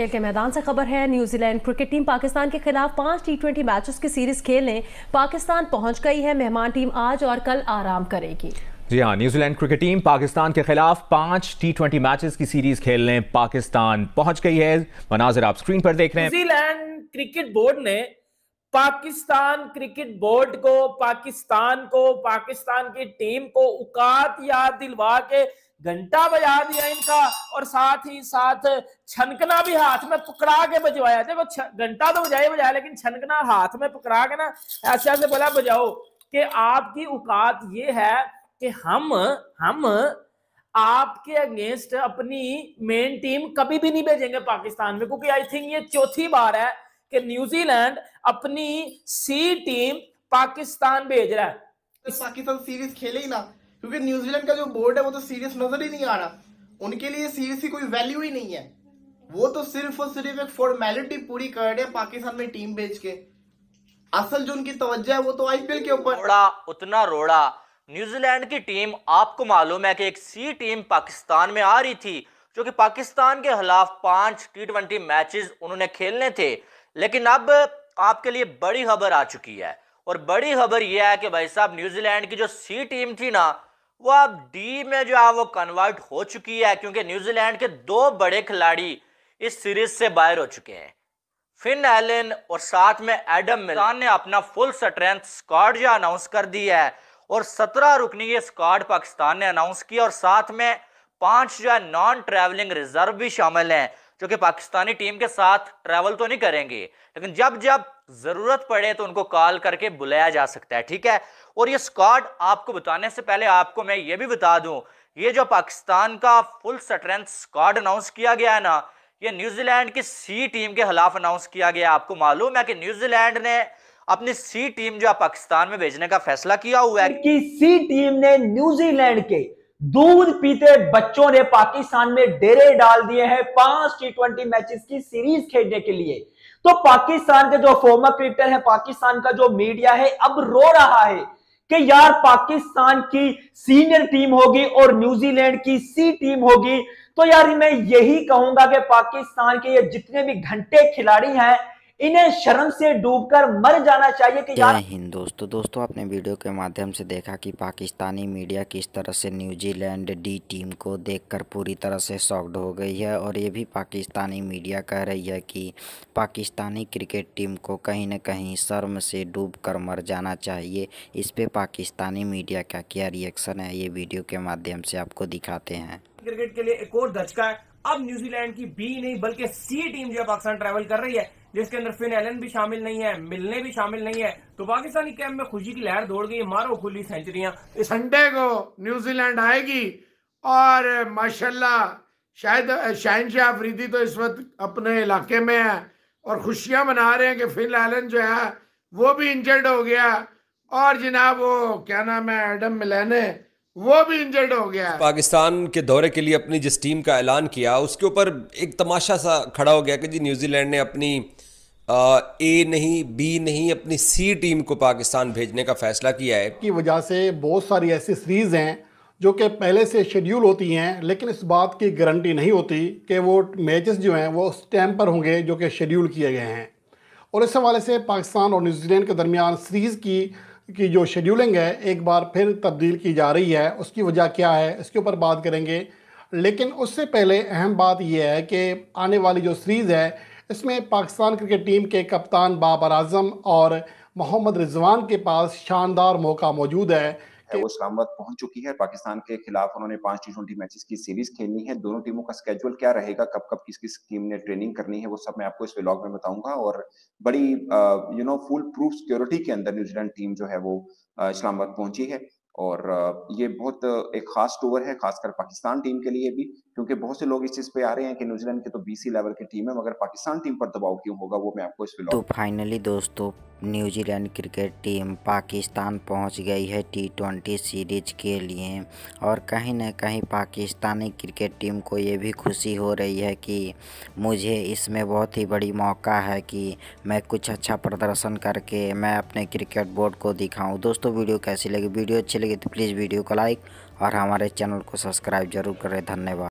खेल के मैदान से खबर है न्यूजीलैंड क्रिकेट टीम पाकिस्तान के खिलाफ पांच टी ट्वेंटी मैचेस की सीरीज खेलने पाकिस्तान पहुंच गई है मेहमान टीम आज और कल आराम करेगी जी हाँ न्यूजीलैंड क्रिकेट टीम पाकिस्तान के खिलाफ पांच टी ट्वेंटी मैचेस की सीरीज खेलने पाकिस्तान पहुंच गई है मनाजिर आप स्क्रीन पर देख रहे हैं न्यूजीलैंड क्रिकेट बोर्ड ने पाकिस्तान क्रिकेट बोर्ड को पाकिस्तान को पाकिस्तान की टीम को उकात याद दिलवा के घंटा बजा दिया इनका और साथ ही साथ छनकना भी हाथ में पकड़ा के बजवाया देखो घंटा तो बजाए बजाया लेकिन छनकना हाथ में पकड़ा के ना ऐसे ऐसे बोला बजाओ कि आपकी औकात ये है कि हम हम आपके अगेंस्ट अपनी मेन टीम कभी भी नहीं भेजेंगे पाकिस्तान में क्योंकि आई थिंक ये चौथी बार है कि न्यूजीलैंड अपनी सी टीम पाकिस्तान भेज रहा है तो पाकिस्तान सीरीज खेले ही ना क्योंकि न्यूजीलैंड का जो बोर्ड है वो तो सीरियस नजर ही नहीं आ रहा उनके लिए सीरियस की कोई वैल्यू ही नहीं है वो तो सिर्फ और सिर्फ एक फॉर्मेलिटी पूरी कर रहे हैं पाकिस्तान में टीम भेज के असल जो उनकी तवज्जो है वो तो आईपीएल के ऊपर रोड़ा उतना रोड़ा न्यूजीलैंड की टीम आपको मालूम है कि एक सी टीम पाकिस्तान में आ रही थी जो कि पाकिस्तान के खिलाफ पांच टी ट्वेंटी मैचेस उन्होंने खेलने थे लेकिन अब आपके लिए बड़ी खबर आ चुकी है और बड़ी खबर यह है कि भाई साहब न्यूजीलैंड की जो सी टीम थी ना वो अब डी में जो है वो कन्वर्ट हो चुकी है क्योंकि न्यूजीलैंड के दो बड़े खिलाड़ी इस सीरीज से बाहर हो चुके हैं फिन एलन और साथ में एडम मिलान ने अपना फुल स्ट्रेंथ स्क्वाड जो अनाउंस कर दी है और सत्रह रुकनी ये स्क्वाड पाकिस्तान ने अनाउंस किया और साथ में पांच जो है नॉन ट्रेवलिंग रिजर्व भी शामिल हैं जो कि पाकिस्तानी टीम के साथ ट्रैवल तो नहीं करेंगे लेकिन जब जब जरूरत पड़े तो उनको कॉल करके बुलाया जा सकता है ठीक है और ये स्क्वाड आपको बताने से पहले आपको मैं ये भी बता दूं ये जो पाकिस्तान का फुल स्ट्रेंथ स्क्वाड अनाउंस किया गया है ना ये न्यूजीलैंड की सी टीम के खिलाफ अनाउंस किया गया आपको मालूम है कि न्यूजीलैंड ने अपनी सी टीम जो पाकिस्तान में भेजने का फैसला किया हुआ है कि सी टीम ने न्यूजीलैंड के दूध पीते बच्चों ने पाकिस्तान में डेरे डाल दिए हैं पांच टी ट्वेंटी मैचेस की सीरीज खेलने के लिए तो पाकिस्तान के जो फॉर्मर क्रिकेटर है पाकिस्तान का जो मीडिया है अब रो रहा है कि यार पाकिस्तान की सीनियर टीम होगी और न्यूजीलैंड की सी टीम होगी तो यार मैं यही कहूंगा कि पाकिस्तान के ये जितने भी घंटे खिलाड़ी हैं इन्हें शर्म से डूबकर मर जाना चाहिए कि यार हिंद दोस्तों दोस्तों आपने वीडियो के माध्यम से देखा कि पाकिस्तानी मीडिया किस तरह से न्यूजीलैंड डी टीम को देखकर पूरी तरह से शॉक्ड हो गई है और ये भी पाकिस्तानी मीडिया कह रही है कि पाकिस्तानी क्रिकेट टीम को कहीं ना कहीं शर्म से डूब कर मर जाना चाहिए इस पर पाकिस्तानी मीडिया का क्या रिएक्शन है ये वीडियो के माध्यम से आपको दिखाते हैं क्रिकेट के लिए एक और धचका है अब न्यूजीलैंड की बी नहीं बल्कि सी टीम जो है पाकिस्तान ट्रैवल कर रही है जिसके अंदर फिन एलन भी शामिल नहीं है मिलने भी शामिल नहीं है तो पाकिस्तानी कैंप में खुशी की लहर दौड़ गई मारो खुली सेंचुरियां संडे को न्यूजीलैंड आएगी और माशाल्लाह शायद शाहन शाह अफरीदी तो इस वक्त अपने इलाके में है और खुशियां मना रहे हैं कि फिन एलन जो है वो भी इंजर्ड हो गया और जनाब वो क्या नाम है एडम मिलेने वो भी इंजर्ड हो गया पाकिस्तान के दौरे के लिए अपनी जिस टीम का ऐलान किया उसके ऊपर एक तमाशा सा खड़ा हो गया कि जी न्यूजीलैंड ने अपनी ए नहीं बी नहीं अपनी सी टीम को पाकिस्तान भेजने का फैसला किया है की वजह से बहुत सारी ऐसी सीरीज हैं जो कि पहले से शेड्यूल होती हैं लेकिन इस बात की गारंटी नहीं होती कि वो मैचेस जो हैं वो उस टाइम पर होंगे जो कि शेड्यूल किए गए हैं और इस हवाले से पाकिस्तान और न्यूजीलैंड के दरमियान सीरीज़ की की जो शेड्यूलिंग है एक बार फिर तब्दील की जा रही है उसकी वजह क्या है इसके ऊपर बात करेंगे लेकिन उससे पहले अहम बात यह है कि आने वाली जो सीरीज़ है इसमें पाकिस्तान क्रिकेट टीम के कप्तान बाबर आजम और मोहम्मद रिजवान के पास शानदार मौका मौजूद है है वो इस्लामाबाद पहुंच चुकी है पाकिस्तान के खिलाफ उन्होंने पांच टी ट्वेंटी मैचेस की सीरीज खेलनी है दोनों टीमों का स्केजुअल क्या रहेगा कब कब किस किस टीम ने ट्रेनिंग करनी है वो सब मैं आपको इस व्लॉग में बताऊंगा और बड़ी you know full proof security के अंदर न्यूजीलैंड टीम जो है वो इस्लामाबाद पहुंची है और ये बहुत एक खास टूर है खासकर पाकिस्तान टीम के लिए भी क्योंकि बहुत से लोग इस चीज पे आ रहे हैं कि न्यूजीलैंड की तो बीसी लेवल की टीम है मगर पाकिस्तान टीम पर दबाव क्यों होगा वो मैं आपको इस तो फाइनली दोस्तों न्यूजीलैंड क्रिकेट टीम पाकिस्तान पहुंच गई है टी ट्वेंटी सीरीज के लिए और कहीं ना कहीं पाकिस्तानी क्रिकेट टीम को ये भी खुशी हो रही है कि मुझे इसमें बहुत ही बड़ी मौका है कि मैं कुछ अच्छा प्रदर्शन करके मैं अपने क्रिकेट बोर्ड को दिखाऊं दोस्तों वीडियो कैसी लगी वीडियो अच्छी लगी तो प्लीज़ वीडियो को लाइक और हमारे चैनल को सब्सक्राइब जरूर करें धन्यवाद